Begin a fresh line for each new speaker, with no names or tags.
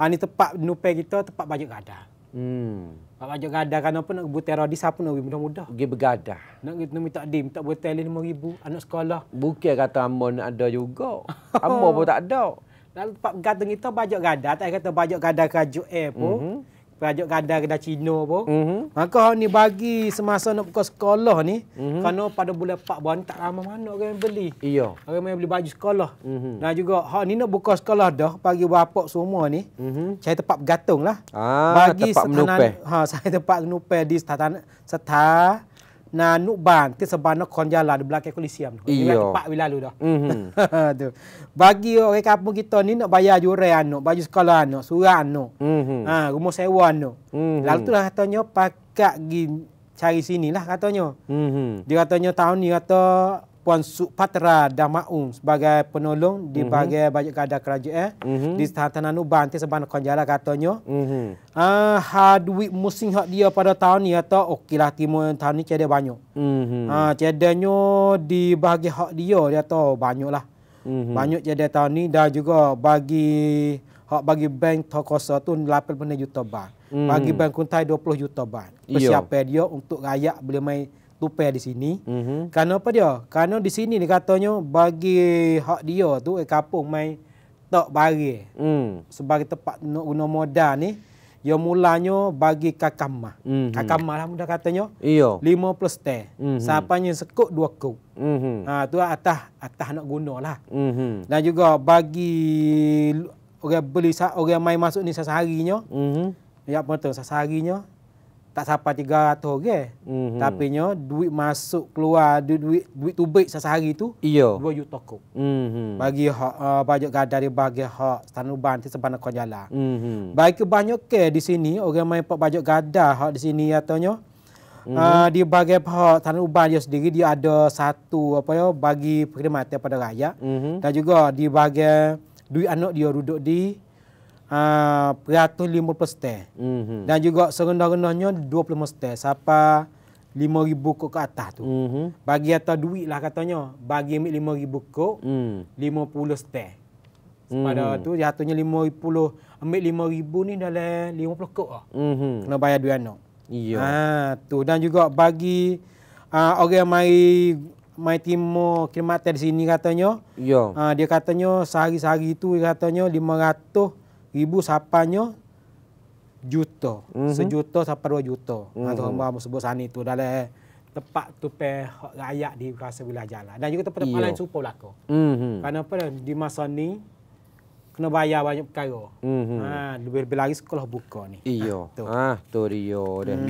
Ha ni tempat nupai kita tempat bajak gadah. Hmm. Tempat bajak gadah kan apa nak buat terror di siapa nak mudah-mudah. Gi bergadah. Nak kita minta dim tak buat tel 5000 anak sekolah. Bukan kata ambo nak ada juga. ambo pun tak ada. Dalam tempat gadah kita bajak gadah tak kata bajak gadah kajuk eh pun. Mm-hmm. Rajuk kadar kedai Cina apa. Mm -hmm. Maka hak ni bagi semasa nak buka sekolah ni. Mm -hmm. Kerana pada bulan 4 bulan tak ramai mana orang yang beli. Iya. Orang yang beli baju sekolah. Mm -hmm. Dan juga hak ni nak buka sekolah dah. Bagi bapak semua ni. Mm -hmm. Cari tempat bergantung lah. Ah, bagi tempat menupai. Ha, saya tempat menupai di setan, setan, nan nuban ke sebab nak kon jalan di belakang kolisium tu. Iya. Pak bila lu dah. Mhm. tu. Bagi orang kampung kita ni nak bayar jurai anak, baju sekolah anak, surat anak. Mm-hmm. Ha, rumah sewa anak. Mm-hmm. Lalu tu lah katanya pakak gi cari lah katanya. Mm-hmm. Dia katanya tahun ni kata Puan Supatra Damaun sebagai penolong mm -hmm. di mhm. bahagian bajet kadar kerajaan eh, mm -hmm. di Tantanan Uban itu sebab nak jalan katanya. Mm -hmm. uh, ah, ha musim hak dia pada tahun ni atau okeylah timur yang tahun ni cedek banyak. Mm -hmm. uh, ah, cedeknya di bahagian hak dia dia tahu mhm. banyak lah. Mm -hmm. Banyak cedek tahun ni dan juga bagi hak bagi bank Tokosa tu 8 juta bar. Mm -hmm. Bagi bank Kuntai 20 juta bar. Persiapan dia untuk rakyat boleh main tupai di sini. Mm-hmm. Kerana apa dia? Kerana di sini ni katanya bagi hak dia tu eh, kapung mai tak bari. Mm. Sebagai tempat guna modal ni, ia mulanya bagi kakamma. Mm-hmm. Kakamma lah mudah katanya. Iyo. 50 plus teh. Mm-hmm. Sapanya sekut dua kuk. Mm-hmm. Ha, tu atas atas nak guna lah. Mm-hmm. Dan juga bagi orang beli orang mai masuk ni sesarinya. Mm-hmm. Ya betul sesarinya tak sampai 300 orang. Mm -hmm. Tapi nya duit masuk keluar duit duit, duit tubik sehari tu iya. 2 juta kok. Mm -hmm. Bagi hak uh, eh, bajet gadari bagi hak tanuban ti sepana ko jalan. Mm -hmm. Baik ke banyak ke di sini orang main pak bajet gadah hak di sini katanya. Mm -hmm. uh, eh, di bagi pak tanuban dia sendiri dia ada satu apa ya bagi perkhidmatan pada rakyat. Mm -hmm. Dan juga di bagi duit anak dia duduk di peratus ah, lima puluh persen. Mhm. Dan juga serendah-rendahnya dua puluh persen. Sapa lima ribu kok ke atas tu. Mm -hmm. Bagi atas duit lah katanya. Bagi ambil lima ribu kok, hmm. lima puluh persen. Pada mm. tu jatuhnya lima puluh. Ambil lima ribu ni dalam lima puluh kok lah. Mm -hmm. Kena bayar dua anak. Iya. Ha, dan juga bagi uh, orang mai mai timo kilometer di sini katanya. Iya. Uh, dia katanya sehari-hari itu katanya 500 Ibu sapanya juta. Mm-hmm. Sejuta sampai dua juta. Atau ha, mm-hmm. orang sebut sana itu dalam tempat tu rakyat di kawasan wilayah jalan. Dan juga tempat-tempat Iyo. lain serupa berlaku. Mm-hmm. Karena apa di masa ni kena bayar banyak perkara. Mm-hmm. Ha, lebih-lebih lagi sekolah buka ni. Iya. Ha, Ah, tu dia. Mm.